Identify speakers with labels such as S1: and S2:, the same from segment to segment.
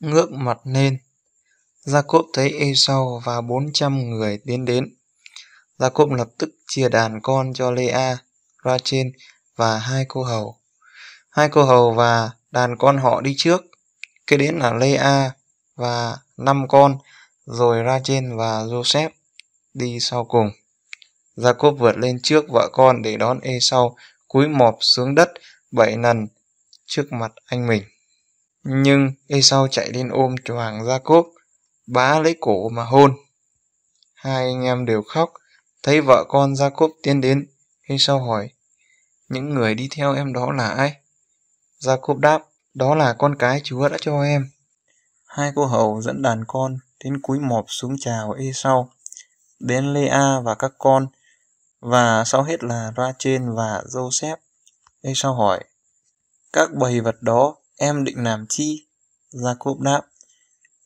S1: ngước mặt lên. Gia Cốp thấy Esau và 400 người tiến đến. Gia Cốp lập tức chia đàn con cho Lea, Rachel và hai cô hầu. Hai cô hầu và đàn con họ đi trước. Kế đến là Lea và năm con, rồi Rachel và Joseph đi sau cùng. Gia Cốp vượt lên trước vợ con để đón Esau, cúi mọp xuống đất bảy lần trước mặt anh mình nhưng Esau chạy lên ôm chủ hàng Jacob, bá lấy cổ mà hôn. Hai anh em đều khóc, thấy vợ con Jacob tiến đến, Esau hỏi, những người đi theo em đó là ai? Jacob đáp, đó là con cái Chúa đã cho em. Hai cô hầu dẫn đàn con đến cúi mọp xuống chào Esau, đến Lea và các con, và sau hết là ra trên và Joseph. Esau hỏi, các bầy vật đó Em định làm chi? Jacob đáp.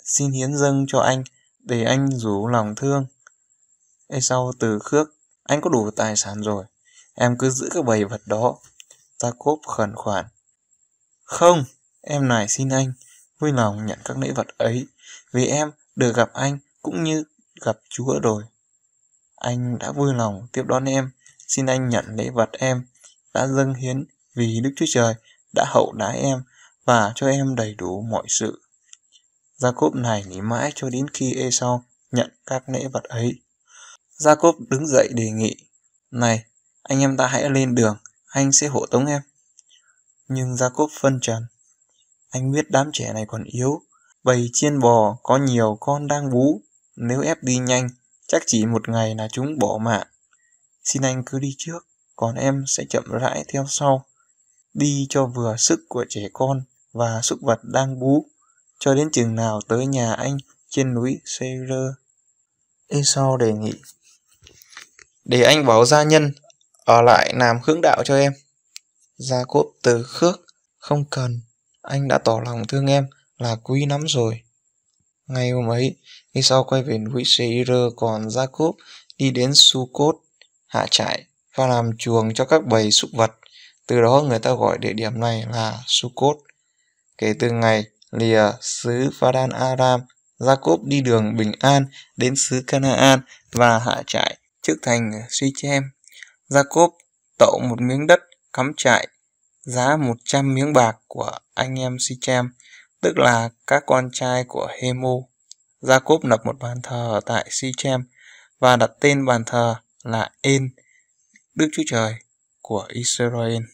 S1: Xin hiến dâng cho anh, để anh rủ lòng thương. sau từ khước, anh có đủ tài sản rồi. Em cứ giữ các bầy vật đó. Jacob khẩn khoản. Không, em này xin anh, vui lòng nhận các lễ vật ấy, vì em được gặp anh cũng như gặp Chúa rồi. Anh đã vui lòng tiếp đón em, xin anh nhận lễ vật em, đã dâng hiến vì Đức Chúa Trời đã hậu đái em và cho em đầy đủ mọi sự. Gia cốp này nghỉ mãi cho đến khi Esau nhận các lễ vật ấy. Gia cốp đứng dậy đề nghị, Này, anh em ta hãy lên đường, anh sẽ hộ tống em. Nhưng gia cốp phân trần. Anh biết đám trẻ này còn yếu, bầy chiên bò có nhiều con đang bú. Nếu ép đi nhanh, chắc chỉ một ngày là chúng bỏ mạng. Xin anh cứ đi trước, còn em sẽ chậm rãi theo sau. Đi cho vừa sức của trẻ con và súc vật đang bú cho đến chừng nào tới nhà anh trên núi Seir. Esau đề nghị để anh bảo gia nhân ở lại làm hướng đạo cho em. Gia cốp từ khước không cần anh đã tỏ lòng thương em là quý lắm rồi. Ngày hôm ấy, khi sau quay về núi Seir còn gia cốp đi đến Su Cốt, hạ trại và làm chuồng cho các bầy súc vật. Từ đó người ta gọi địa điểm này là Su Cốt. Kể từ ngày lìa xứ Padan Aram, Jacob đi đường bình an đến xứ Canaan và hạ trại trước thành Sichem. Jacob tậu một miếng đất cắm trại giá 100 miếng bạc của anh em Sichem, tức là các con trai của Hemo. Jacob lập một bàn thờ ở tại Sichem và đặt tên bàn thờ là En, Đức Chúa Trời của Israel.